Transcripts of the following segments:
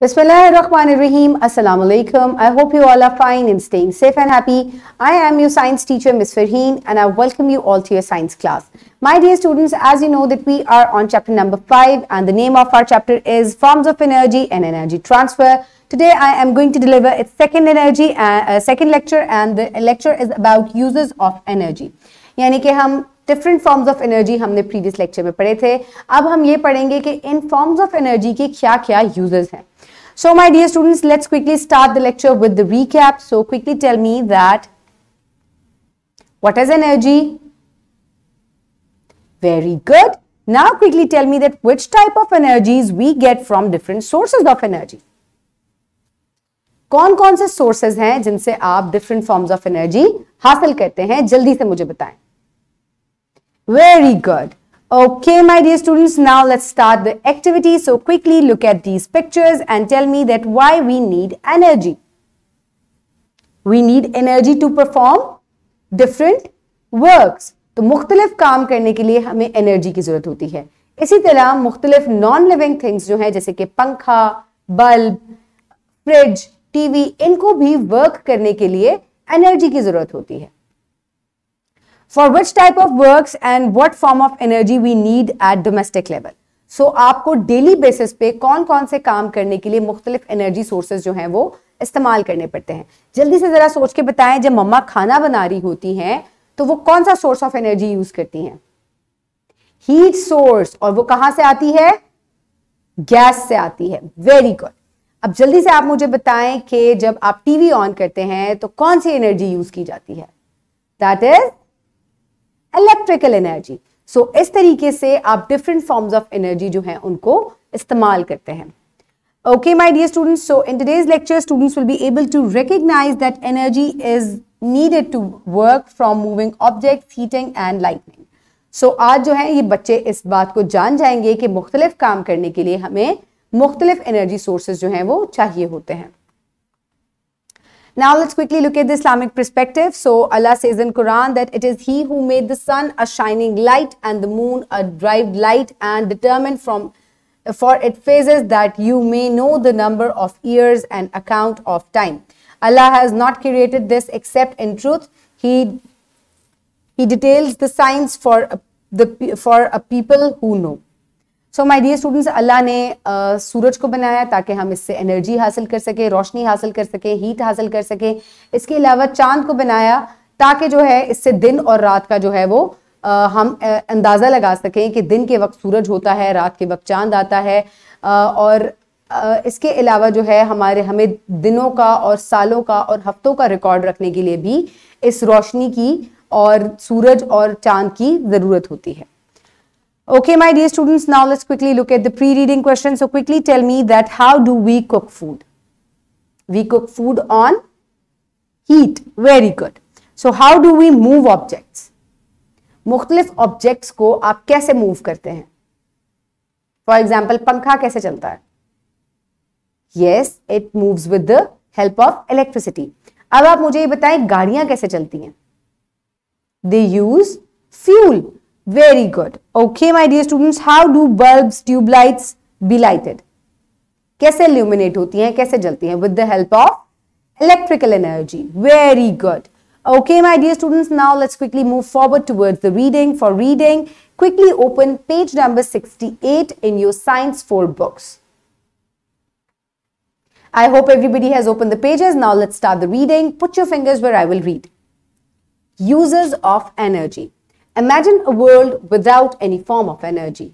Bismillahirrahmanirrahim. Assalamu alaikum. I hope you all are fine and staying safe and happy. I am your science teacher, Ms. Farheen, and I welcome you all to your science class. My dear students, as you know that we are on chapter number 5 and the name of our chapter is Forms of Energy and Energy Transfer. Today I am going to deliver its second energy, uh, uh, second lecture and the lecture is about uses of energy. Yani ke hum different forms of energy हमने previous lecture में पढ़े थे अब हम ये पढ़ेंगे कि इन forms of energy के क्या क्या यूजेस हैं so my dear students let's quickly start the lecture with the recap so quickly tell me that what is energy very good now quickly tell me that which type of energies we get from different sources of energy कौन कौन से sources हैं जिनसे आप different forms of energy हासिल करते हैं जल्दी से मुझे बताएं Very good. Okay, my dear students, now let's start the activity. So quickly look at these pictures and tell me that why we need energy. We need energy to perform different works. to mukhtalif kaam karne ke liye hame energy ki zarurat hoti hai isi tarah mukhtalif non living things jo hai jaise ki pankha bulb fridge tv inko bhi work karne ke liye energy ki zarurat hoti hai for which type of work and what form of energy we need at domestic level so आपको daily basis पे कौन कौन से काम करने के लिए मुख्तलिफ एनर्जी सोर्सेज जो हैं वो इस्तेमाल करने पड़ते हैं जल्दी से ज़रा सोच के बताएं जब मम्मा खाना बना रही होती हैं तो वो कौन सा सोर्स ऑफ एनर्जी यूज करती हैं हीट सोर्स और वो कहाँ से आती है गैस से आती है वेरी गुड अब जल्दी से आप मुझे बताएं कि जब आप टीवी ऑन करते हैं तो कौन सी एनर्जी यूज की जाती है that is electrical energy so इस तरीके से आप डिफरेंट फॉर्म्स ऑफ एनर्जी जो है उनको इस्तेमाल करते हैं okay my dear students so in today's lecture students will be able to recognise that energy is needed to work from moving object heating and lightning so आज जो है ये बच्चे इस बात को जान जाएंगे कि मुख्तलिफ काम करने के लिए हमें मुख्तलिफ एनर्जी सोर्सेज जो हैं वो चाहिए होते हैं Now let's quickly look at the Islamic perspective. So Allah says in Quran that it is He who made the sun a shining light and the moon a bright light and determined from for it phases that you may know the number of years and account of time. Allah has not created this except in truth. He he details the signs for a, the for a people who know. So my dear students Allah ने आ, सूरज को बनाया ताकि हम इससे energy हासिल कर सके रोशनी हासिल कर सके हीट हासिल कर सके इसके अलावा चांद को बनाया ताकि जो है इससे दिन और रात का जो है वो आ, हम अंदाज़ा लगा सकें कि दिन के वक्त सूरज होता है रात के वक्त चांद आता है आ, और इसके अलावा जो है हमारे हमें दिनों का और सालों का और हफ्तों का रिकॉर्ड रखने के लिए भी इस रोशनी की और सूरज और चांद की ज़रूरत होती है Okay, my dear students, now let's quickly look at the pre-reading question. So quickly tell me that how do we cook food? We cook food on heat. Very good. So how do we move objects? मुख्तलिफ objects ko aap kaise move karte hain for example pankha kaise chalta hai yes it moves with the help of electricity ab aap mujhe ye bataye gaadiyan kaise chalti hain they use fuel Very good. Okay, my dear students, how do bulbs, tube lights be lighted? कैसे illuminate होती हैं कैसे जलती हैं with the help of electrical energy. Very good. Okay, my dear students, now let's quickly move forward towards the reading. For reading, quickly open page number 68 in your Science 4 books. I hope everybody has opened the pages. Now let's start the reading. Put your fingers where I will read. Uses of energy. Imagine a world without any form of energy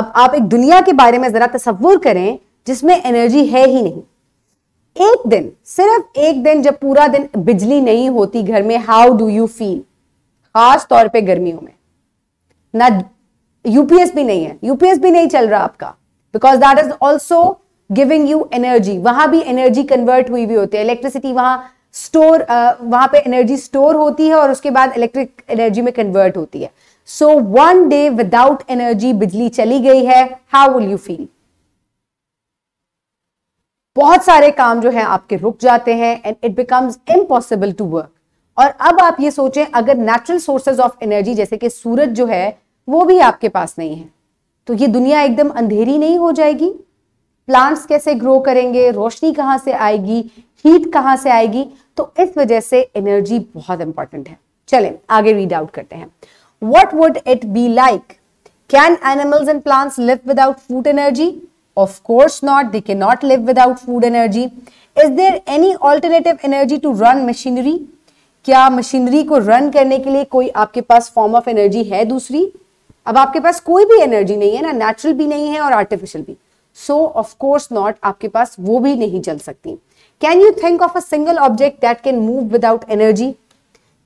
अब आप एक दुनिया के बारे में जरा तस्वुर करें जिसमें एनर्जी है ही नहीं एक दिन सिर्फ एक दिन जब पूरा दिन बिजली नहीं होती घर में हाउ डू यू फील खास तौर पे गर्मियों में ना यूपीएस भी नहीं है यूपीएस भी नहीं चल रहा आपका because that is also giving you energy वहां भी एनर्जी कन्वर्ट हुई भी होती है इलेक्ट्रिसिटी वहां स्टोर वहां पे एनर्जी स्टोर होती है और उसके बाद इलेक्ट्रिक एनर्जी में कन्वर्ट होती है so one day without energy बिजली चली गई है हाउ विल यू फील बहुत सारे काम जो है आपके रुक जाते हैं and it becomes impossible to work और अब आप ये सोचें अगर नेचुरल सोर्सेज ऑफ एनर्जी जैसे कि सूरज जो है वो भी आपके पास नहीं है तो ये दुनिया एकदम अंधेरी नहीं हो जाएगी प्लांट्स कैसे ग्रो करेंगे रोशनी कहाँ से आएगी हीट कहाँ से आएगी तो इस वजह से एनर्जी बहुत इंपॉर्टेंट है चलें आगे रीड आउट करते हैं what would it be like can animals and plants live without food energy of course not they cannot live without food energy is there any alternative energy to run machinery क्या machinery को run करने के लिए कोई आपके पास form of energy है दूसरी अब आपके पास कोई भी एनर्जी नहीं है ना नेचुरल भी नहीं है और आर्टिफिशियल भी सो ऑफ कोर्स नॉट आपके पास वो भी नहीं जल सकती can you think of a single object that can move without energy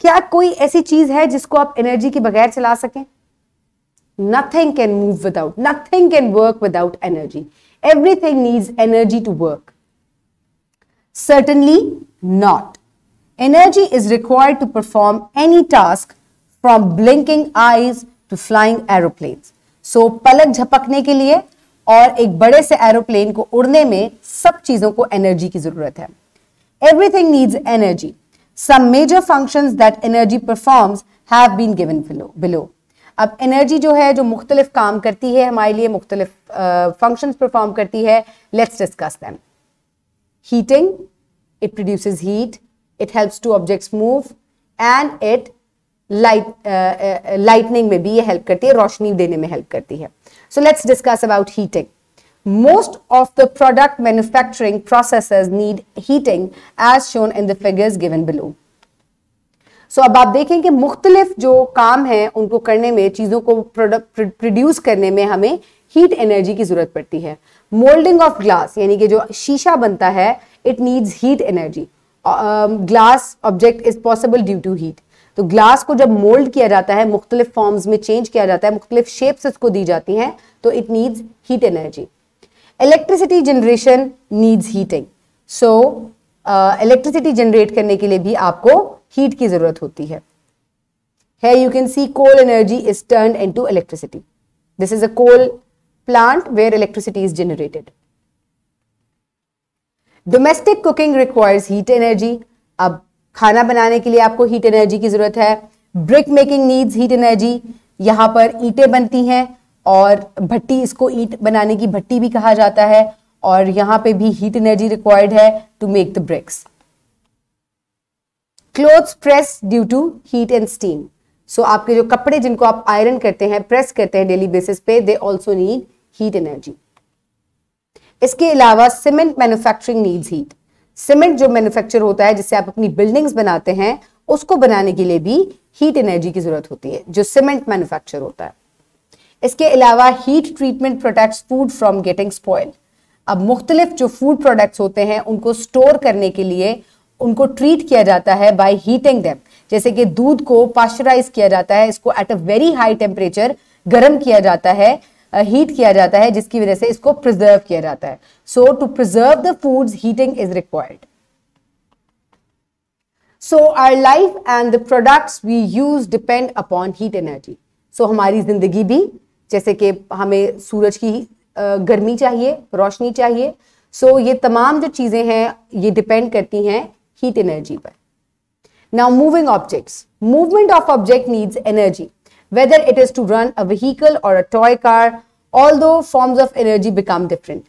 क्या कोई ऐसी चीज है जिसको आप एनर्जी के बगैर चला सकें nothing can move without nothing can work without energy everything needs energy to work certainly not energy is required to perform any task from blinking eyes to flying aeroplane so पलक झपकने के लिए और एक बड़े से एरोप्लेन को उड़ने में सब चीजों को एनर्जी की जरूरत है everything needs energy some major function that energy performs have been given below below अब एनर्जी जो है जो मुख्तलिफ काम करती है हमारे लिए मुख्तलिफ फंक्शन परफॉर्म करती है let's discuss them heating it produce heat it helps to objects move and it light lightning में भी ये हेल्प करती है रोशनी देने में हेल्प करती है So let's discuss about heating. Most of the product manufacturing processes need heating as shown in the figures given below. So so, अब आप देखें कि मुख्तलिफ जो काम है उनको करने में चीज़ों को प्रोड्यूस करने में हमें हीट एनर्जी की ज़रूरत पड़ती है मोल्डिंग ऑफ ग्लास यानी कि जो शीशा बनता है it needs heat energy glass object is possible due to heat तो ग्लास को जब मोल्ड किया जाता है मुख्तलिफ फॉर्म्स में चेंज किया जाता है मुख्तलिफ शेप्स इसको दी जाती हैं तो it needs heat energy electricity generation needs heating so electricity generate करने के लिए भी आपको हीट की जरूरत होती है है you can see coal energy is turn in to electricity this is a coal plant where electricity is generated domestic cooking requires heat energy अब खाना बनाने के लिए आपको हीट एनर्जी की ज़रूरत है brick making needs heat energy यहाँ पर ईंटें बनती हैं और भट्टी इसको ईट बनाने की भट्टी भी कहा जाता है और यहाँ पे भी हीट एनर्जी रिक्वायर्ड है to make the bricks clothes press due to heat and steam so आपके जो कपड़े जिनको आप आयरन करते हैं प्रेस करते हैं डेली बेसिस पे they also need heat energy इसके अलावा cement manufacturing needs heat cement जो मैन्युफैक्चर होता है जिससे आप अपनी बिल्डिंग्स बनाते हैं उसको बनाने के लिए भी हीट एनर्जी की जरूरत होती है जो सीमेंट मैन्युफैक्चर होता है इसके अलावा heat treatment protects food from getting spoil अब मुख्तलिफ जो फूड प्रोडक्ट्स होते हैं उनको स्टोर करने के लिए उनको ट्रीट किया जाता है बाय हीटिंग देम जैसे कि दूध को पाश्चराइज किया जाता है इसको at a very high temperature गर्म किया जाता है हीट किया जाता है जिसकी वजह से इसको प्रिजर्व किया जाता है so to preserve the foods heating is required so our life and the products we use depend upon heat energy so हमारी जिंदगी भी जैसे कि हमें सूरज की गर्मी चाहिए रोशनी चाहिए सो so, ये तमाम जो चीज़ें हैं ये डिपेंड करती हैं हीट एनर्जी पर now moving objects movement of object needs energy whether it is to run a vehicle और a toy car all those forms of energy become different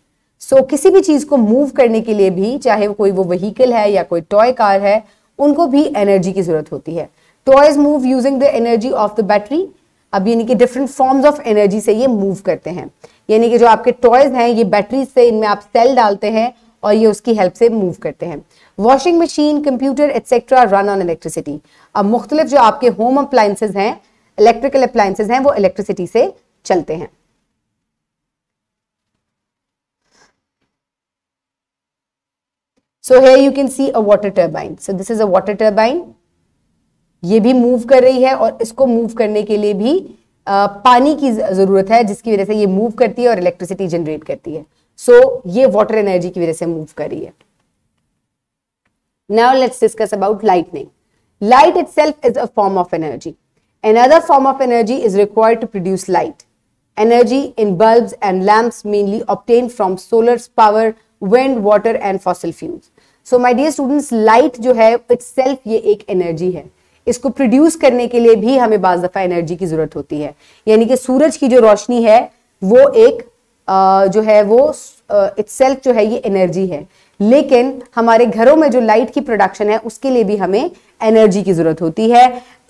so किसी भी चीज़ को मूव करने के लिए भी चाहे वो कोई वो व्हीकल है या कोई टॉय कार है उनको भी एनर्जी की ज़रूरत होती है toys move using the energy of the battery अब यानी कि डिफरेंट फॉर्म्स ऑफ एनर्जी से ये मूव करते हैं यानी कि जो आपके टॉयज हैं ये बैटरी से इनमें आप सेल डालते हैं और ये उसकी हेल्प से मूव करते हैं washing machine computer etcetera run on electricity अब मुख्तलिफ जो आपके होम अप्लाइंसेज हैं इलेक्ट्रिकल अप्लाइंसेज हैं वो इलेक्ट्रिसिटी से चलते हैं so here you can see a water turbine so this is a water turbine ये भी मूव कर रही है और इसको मूव करने के लिए भी आ, पानी की जरूरत है जिसकी वजह से ये मूव करती है और इलेक्ट्रिसिटी जनरेट करती है सो so, ये वॉटर एनर्जी की वजह से मूव कर रही है now let's discuss about lightning light itself is a form of energy another form of energy is required to produce light energy in bulb and lamp mainly obtain from solar power wind, water and fossil fuels. So my dear students, light जो है itself ये एक energy है इसको produce करने के लिए भी हमें बाज दफा एनर्जी की जरूरत होती है यानी कि सूरज की जो रोशनी है वो एक आ, जो है वो इट्स जो है ये एनर्जी है लेकिन हमारे घरों में जो लाइट की प्रोडक्शन है उसके लिए भी हमें एनर्जी की जरूरत होती है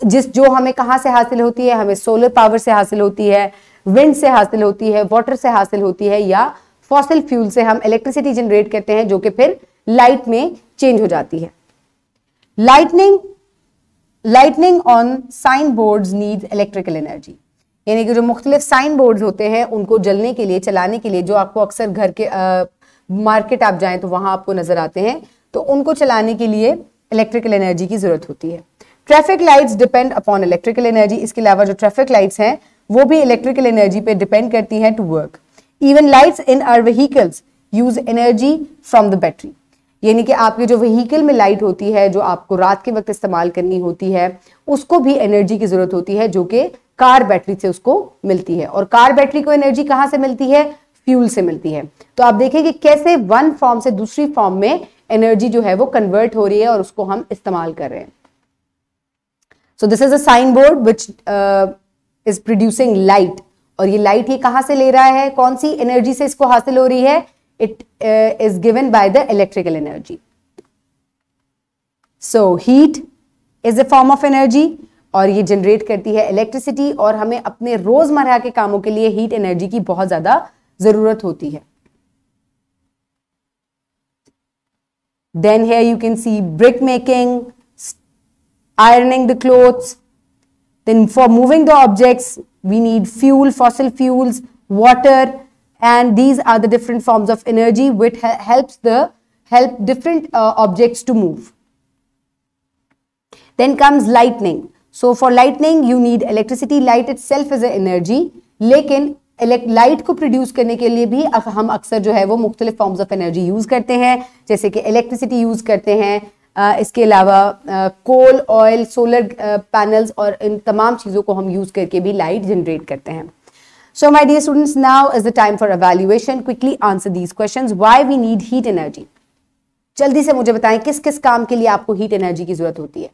जिस जो हमें कहाँ से हासिल होती है हमें सोलर पावर से हासिल होती है विंड से हासिल होती है वाटर से हासिल होती है या फॉसिल फ्यूल से हम इलेक्ट्रिसिटी जनरेट करते हैं जो कि फिर लाइट में चेंज हो जाती है lightning lightning on sign board need electrical energy यानी कि जो मुख्तलिफ साइन बोर्ड होते हैं उनको जलने के लिए चलाने के लिए जो आपको अक्सर घर के आ, मार्केट आप जाएं तो वहां आपको नजर आते हैं तो उनको चलाने के लिए इलेक्ट्रिकल एनर्जी की जरूरत होती है traffic lights depend upon electrical energy इसके अलावा जो ट्रैफिक लाइट्स हैं वो भी इलेक्ट्रिकल एनर्जी पे डिपेंड करती हैं to work even lights in our vehicles use energy from the battery यानी कि आपके जो व्हीकल में लाइट होती है जो आपको रात के वक्त इस्तेमाल करनी होती है उसको भी एनर्जी की जरूरत होती है जो कि कार बैटरी से उसको मिलती है और कार बैटरी को एनर्जी कहां से मिलती है फ्यूल से मिलती है तो आप देखें कि कैसे वन फॉर्म से दूसरी फॉर्म में एनर्जी जो है वो कन्वर्ट हो रही है और उसको हम इस्तेमाल कर रहे हैं so this is a sign board which is producing light और ये लाइट ये कहां से ले रहा है कौन सी एनर्जी से इसको हासिल हो रही है it is given by the electrical energy so heat is a form of energy और ये जनरेट करती है इलेक्ट्रिसिटी और हमें अपने रोजमर्रा के कामों के लिए हीट एनर्जी की बहुत ज्यादा जरूरत होती है then here you can see brick making ironing the clothes then for moving the objects We need fuel, fossil fuels, water, and these are the different forms of energy which helps the help different uh, objects to move. Then comes lightning. So for lightning, you need electricity. Light itself is an energy. लेकिन light को produce करने के लिए भी हम अक्सर जो है वो मुख्तलिफ forms of energy use करते हैं जैसे कि electricity use करते हैं Uh, इसके अलावा कोल ऑयल सोलर पैनल्स और इन तमाम चीज़ों को हम यूज़ करके भी लाइट जनरेट करते हैं so my dear students now is the time for evaluation. Quickly answer these question why we need heat energy जल्दी से मुझे बताएं किस किस काम के लिए आपको हीट एनर्जी की जरूरत होती है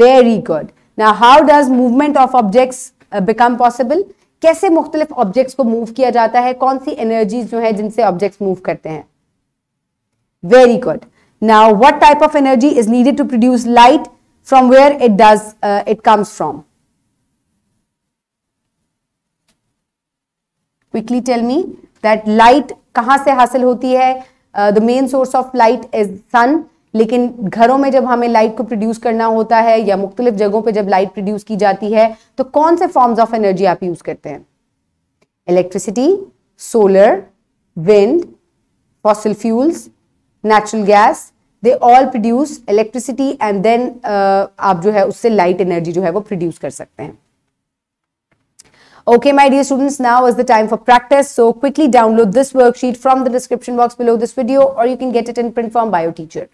वेरी गुड ना how does movement of objects become possible कैसे मुख्तलिफ ऑब्जेक्ट्स को मूव किया जाता है कौन सी एनर्जी जो है जिनसे ऑब्जेक्ट्स मूव करते हैं very good Now, what type of energy is needed to produce light from where it does uh, it comes from? Quickly tell me that light कहाँ से हासिल होती है the main source of light is sun लेकिन घरों में जब हमें लाइट को प्रोड्यूस करना होता है या मुख्तलिफ जगहों पे जब लाइट प्रोड्यूस की जाती है तो कौन से फॉर्म्स ऑफ एनर्जी आप यूज करते हैं electricity solar wind fossil fuels natural gas they all produce electricity and then आप जो है उससे light energy जो है वो प्रोड्यूस कर सकते हैं Okay, my dear students, now is the time for practice. So quickly download this worksheet from the description box below this video or you can get it in print form by your teacher.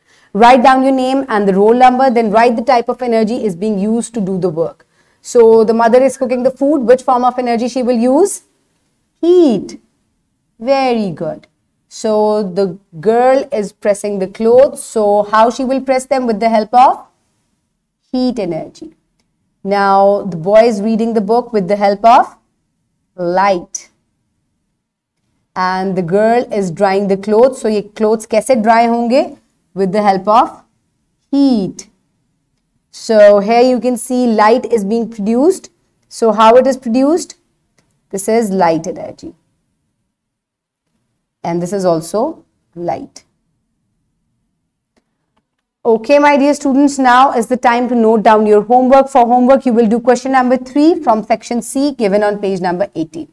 Write down your name and the roll number, then write the type of energy is being used to do the work. So the mother is cooking the food. Which form of energy she will use? Heat. Very good. So the girl is pressing the clothes. So how she will press them with the help of heat energy. Now the boy is reading the book with the help of light. And the girl is drying the clothes. So ye clothes kaise dry honge? With the help of heat. So here you can see light is being produced. So how it is produced? This is light energy. and this is also light. Okay, my dear students, now is the time to note down your homework. For homework, you will do question number 3 from section C given on page number 18.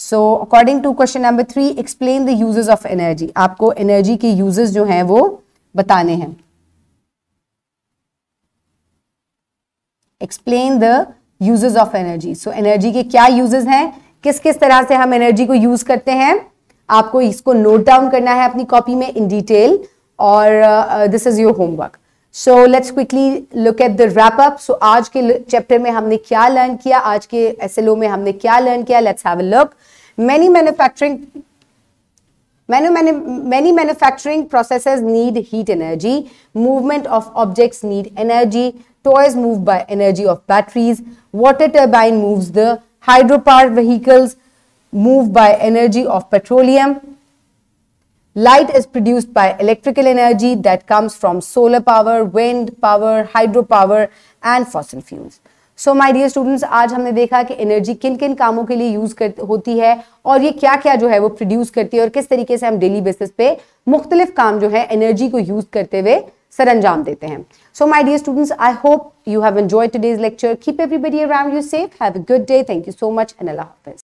So according to question number three explain the uses of energy आपको energy के uses जो हैं वो बताने हैं. Explain the uses of energy so energy के क्या uses हैं? किस किस तरह से हम एनर्जी को यूज करते हैं? आपको इसको नोट डाउन करना है अपनी कॉपी में इन डिटेल और this is your homework so let's quickly look at the wrap up so आज के चैप्टर में हमने क्या लर्न किया आज के एस में हमने क्या लर्न किया let's have look many manufacturing many many manufacturing process need heat energy movement of object need energy toys move by energy of batteries water turbine move the hydropower vehicles moved by energy of petroleum. Light is produced by electrical energy that comes from solar power, wind power, hydro power and fossil fuels. So my dear students आज हमने देखा कि energy किन किन कामों के लिए use कर होती है और ये क्या क्या जो है वो प्रोड्यूस करती है और किस तरीके से हम डेली बेसिस पे मुख्तलिफ काम जो है एनर्जी को यूज करते हुए सर अंजाम देते हैं so my dear students I hope you have enjoy today's lecture keep everybody around you safe have a good day thank you so much and Allah Hafiz